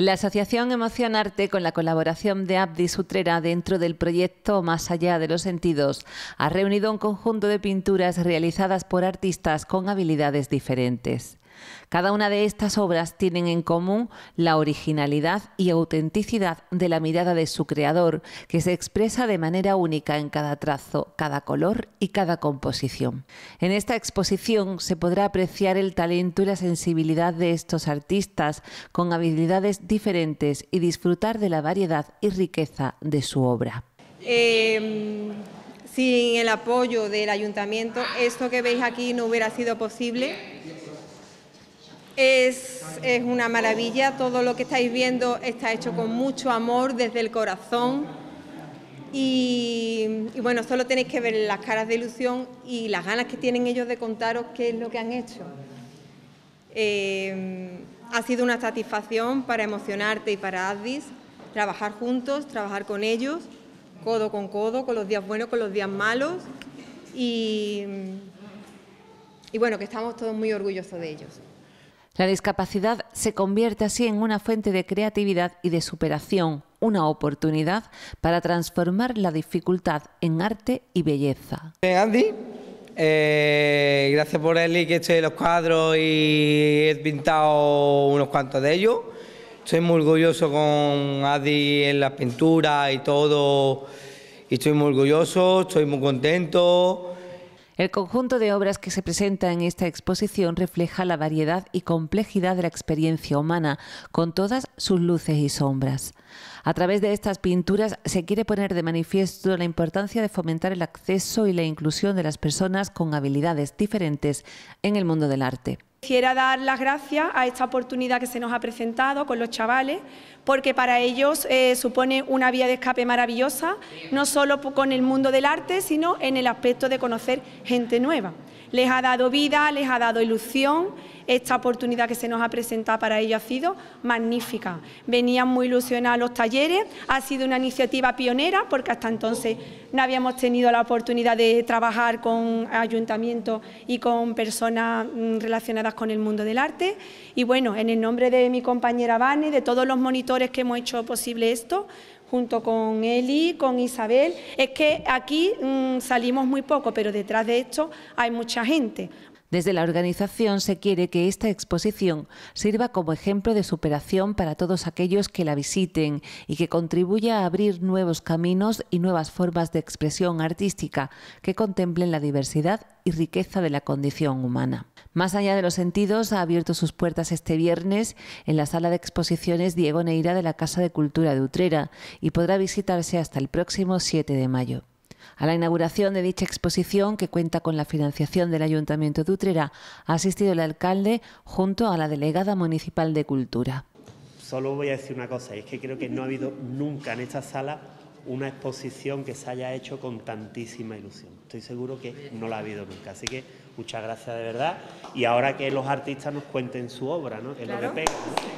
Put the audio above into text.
La Asociación Emoción Arte, con la colaboración de Abdi Sutrera dentro del proyecto Más allá de los sentidos, ha reunido un conjunto de pinturas realizadas por artistas con habilidades diferentes. Cada una de estas obras tienen en común la originalidad y autenticidad de la mirada de su creador, que se expresa de manera única en cada trazo, cada color y cada composición. En esta exposición se podrá apreciar el talento y la sensibilidad de estos artistas con habilidades diferentes y disfrutar de la variedad y riqueza de su obra. Em, sin el apoyo del ayuntamiento, esto que veis aquí no hubiera sido posible es, una maravilla, todo lo que estáis viendo está hecho con mucho amor desde el corazón y, bueno, solo tenéis que ver las caras de ilusión y las ganas que tienen ellos de contaros qué es lo que han hecho. Eh, ha sido una satisfacción para emocionarte y para Addis trabajar juntos, trabajar con ellos, codo con codo, con los días buenos, con los días malos y bueno, que estamos todos muy orgullosos de ellos. La discapacidad se convierte así en una fuente de creatividad y de superación, una oportunidad para transformar la dificultad en arte y belleza. Eh, Andy, eh, gracias por el que he hecho los cuadros y he pintado unos cuantos de ellos. Estoy muy orgulloso con Adi en las pinturas y todo. Y estoy muy orgulloso, estoy muy contento. El conjunto de obras que se presenta en esta exposición refleja la variedad y complejidad de la experiencia humana, con todas sus luces y sombras. A través de estas pinturas se quiere poner de manifiesto la importancia de fomentar el acceso y la inclusión de las personas con habilidades diferentes en el mundo del arte quisiera dar las gracias a esta oportunidad que se nos ha presentado con los chavales, porque para ellos eh, supone una vía de escape maravillosa, no solo con el mundo del arte, sino en el aspecto de conocer gente nueva. Les ha dado vida, les ha dado ilusión esta oportunidad que se nos ha presentado para ello ha sido magnífica. Venían muy ilusionados los talleres, ha sido una iniciativa pionera porque hasta entonces no habíamos tenido la oportunidad de trabajar con ayuntamientos y con personas mm, relacionadas con el mundo del arte. Y bueno, en el nombre de mi compañera Vane, de todos los monitores que hemos hecho posible esto, junto con Eli, con Isabel, es que aquí mm, salimos muy poco, pero detrás de esto hay mucha gente, desde la organización se quiere que esta exposición sirva como ejemplo de superación para todos aquellos que la visiten y que contribuya a abrir nuevos caminos y nuevas formas de expresión artística que contemplen la diversidad y riqueza de la condición humana. Más allá de los sentidos, ha abierto sus puertas este viernes en la sala de exposiciones Diego Neira de la Casa de Cultura de Utrera y podrá visitarse hasta el próximo 7 de mayo. A la inauguración de dicha exposición, que cuenta con la financiación del Ayuntamiento de Utrera, ha asistido el alcalde junto a la delegada municipal de Cultura. Solo voy a decir una cosa, es que creo que no ha habido nunca en esta sala una exposición que se haya hecho con tantísima ilusión. Estoy seguro que no la ha habido nunca. Así que muchas gracias de verdad. Y ahora que los artistas nos cuenten su obra, ¿no? ¿no?